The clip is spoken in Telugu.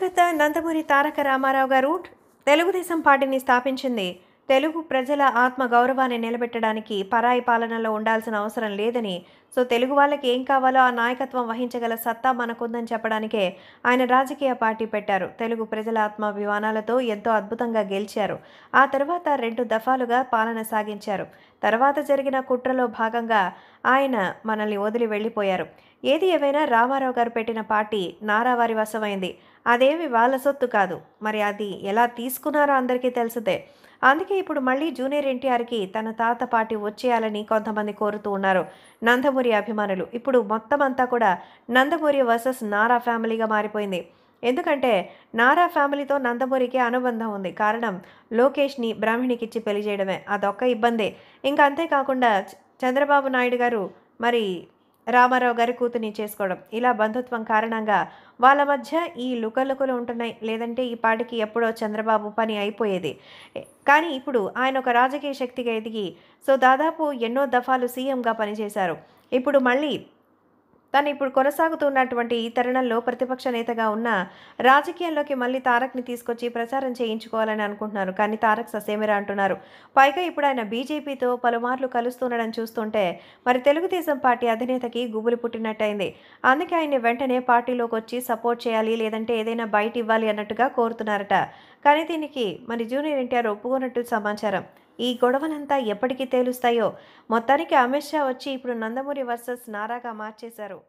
దివంగత నందమూరి తారక రామారావు గారు తెలుగుదేశం పార్టీని స్థాపించింది తెలుగు ప్రజల ఆత్మ గౌరవాన్ని నిలబెట్టడానికి పరాయి పాలనలో ఉండాల్సిన అవసరం లేదని సో తెలుగు వాళ్ళకి ఏం కావాలో ఆ నాయకత్వం వహించగల సత్తా మనకుందని చెప్పడానికే ఆయన రాజకీయ పార్టీ పెట్టారు తెలుగు ప్రజల ఆత్మాభిమానాలతో ఎంతో అద్భుతంగా గెలిచారు ఆ తర్వాత రెండు దఫాలుగా పాలన సాగించారు తర్వాత జరిగిన కుట్రలో భాగంగా ఆయన మనల్ని వదిలి వెళ్ళిపోయారు ఏది ఏవైనా రామారావు గారు పెట్టిన పార్టీ నారావారి వశమైంది అదేమి వాళ్ళ సొత్తు కాదు మరి అది ఎలా తీసుకున్నారో అందరికీ తెలిసిందే అందుకే ఇప్పుడు మళ్ళీ జూనియర్ ఎన్టీఆర్కి తన తాత పాటి వచ్చేయాలని కొంతమంది కోరుతూ ఉన్నారు నందమూరి అభిమానులు ఇప్పుడు మొత్తం అంతా కూడా నందమూరి వర్సెస్ నారా ఫ్యామిలీగా మారిపోయింది ఎందుకంటే నారా ఫ్యామిలీతో నందమూరికి అనుబంధం ఉంది కారణం లోకేష్ని బ్రాహ్మిణికిచ్చి పెళ్లి చేయడమే అదొక్క ఇబ్బందే ఇంకా అంతేకాకుండా చంద్రబాబు నాయుడు గారు మరి రామారావు గారి కూతుని చేసుకోవడం ఇలా బంధుత్వం కారణంగా వాళ్ళ మధ్య ఈ లుకలుకలు ఉంటున్నాయి లేదంటే ఈ పాటికి ఎప్పుడో చంద్రబాబు పని అయిపోయేది కానీ ఇప్పుడు ఆయన ఒక రాజకీయ శక్తిగా ఎదిగి సో దాదాపు ఎన్నో దఫాలు సీఎంగా పనిచేశారు ఇప్పుడు మళ్ళీ తను ఇప్పుడు కొనసాగుతున్నటువంటి ఈ తరుణంలో ప్రతిపక్ష నేతగా ఉన్న రాజకీయాల్లోకి మళ్ళీ తారక్ని తీసుకొచ్చి ప్రచారం చేయించుకోవాలని అనుకుంటున్నారు కానీ తారక్ ససేమిరా అంటున్నారు పైగా ఇప్పుడు ఆయన బీజేపీతో పలుమార్లు కలుస్తుండడం చూస్తుంటే మరి తెలుగుదేశం పార్టీ అధినేతకి గుబులు పుట్టినట్టయింది అందుకే ఆయన్ని వెంటనే పార్టీలోకి వచ్చి సపోర్ట్ చేయాలి లేదంటే ఏదైనా బయట ఇవ్వాలి అన్నట్టుగా కోరుతున్నారట కానీ దీనికి మరి జూనియర్ ఎన్టీఆర్ ఒప్పుకున్నట్టు సమాచారం ఈ గొడవలంతా ఎప్పటికీ తేలుస్తాయో మొత్తానికి అమిత్ షా వచ్చి ఇప్పుడు నందమూరి వర్సెస్ నారాగా మార్చేశారు